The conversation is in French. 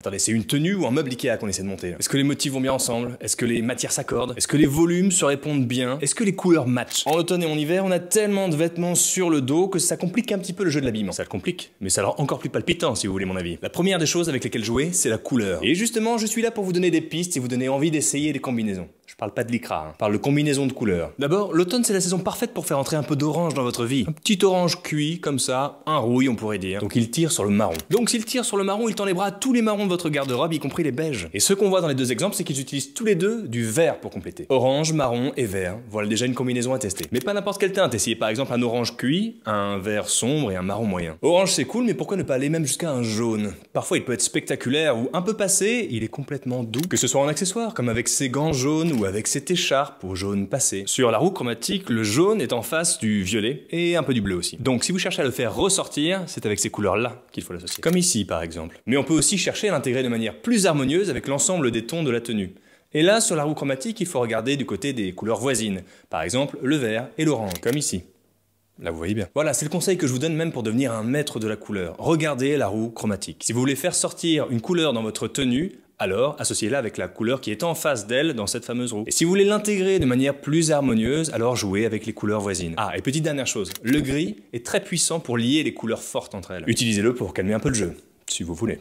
Attendez, c'est une tenue ou un meuble Ikea qu'on essaie de monter Est-ce que les motifs vont bien ensemble Est-ce que les matières s'accordent Est-ce que les volumes se répondent bien Est-ce que les couleurs matchent En automne et en hiver, on a tellement de vêtements sur le dos que ça complique un petit peu le jeu de l'habillement. Ça le complique, mais ça encore plus palpitant si vous voulez mon avis. La première des choses avec lesquelles jouer, c'est la couleur. Et justement, je suis là pour vous donner des pistes et vous donner envie d'essayer des combinaisons. Je parle pas de l'ICRA, hein. je parle de combinaison de couleurs. D'abord, l'automne c'est la saison parfaite pour faire entrer un peu d'orange dans votre vie. Un petit orange cuit, comme ça, un rouille on pourrait dire. Donc il tire sur le marron. Donc s'il tire sur le marron, il tend les bras à tous les marrons de votre garde-robe, y compris les beiges. Et ce qu'on voit dans les deux exemples, c'est qu'ils utilisent tous les deux du vert pour compléter. Orange, marron et vert. Voilà déjà une combinaison à tester. Mais pas n'importe quelle teinte, essayez par exemple un orange cuit, un vert sombre et un marron moyen. Orange c'est cool, mais pourquoi ne pas aller même jusqu'à un jaune Parfois il peut être spectaculaire ou un peu passé, il est complètement doux. Que ce soit en accessoire, comme avec ses gants jaunes avec cette écharpe au jaune passé. Sur la roue chromatique, le jaune est en face du violet et un peu du bleu aussi. Donc si vous cherchez à le faire ressortir, c'est avec ces couleurs-là qu'il faut l'associer. Comme ici par exemple. Mais on peut aussi chercher à l'intégrer de manière plus harmonieuse avec l'ensemble des tons de la tenue. Et là, sur la roue chromatique, il faut regarder du côté des couleurs voisines. Par exemple, le vert et l'orange, comme ici. Là, vous voyez bien. Voilà, c'est le conseil que je vous donne même pour devenir un maître de la couleur. Regardez la roue chromatique. Si vous voulez faire sortir une couleur dans votre tenue, alors associez-la avec la couleur qui est en face d'elle dans cette fameuse roue. Et si vous voulez l'intégrer de manière plus harmonieuse, alors jouez avec les couleurs voisines. Ah, et petite dernière chose, le gris est très puissant pour lier les couleurs fortes entre elles. Utilisez-le pour calmer un peu le jeu, si vous voulez.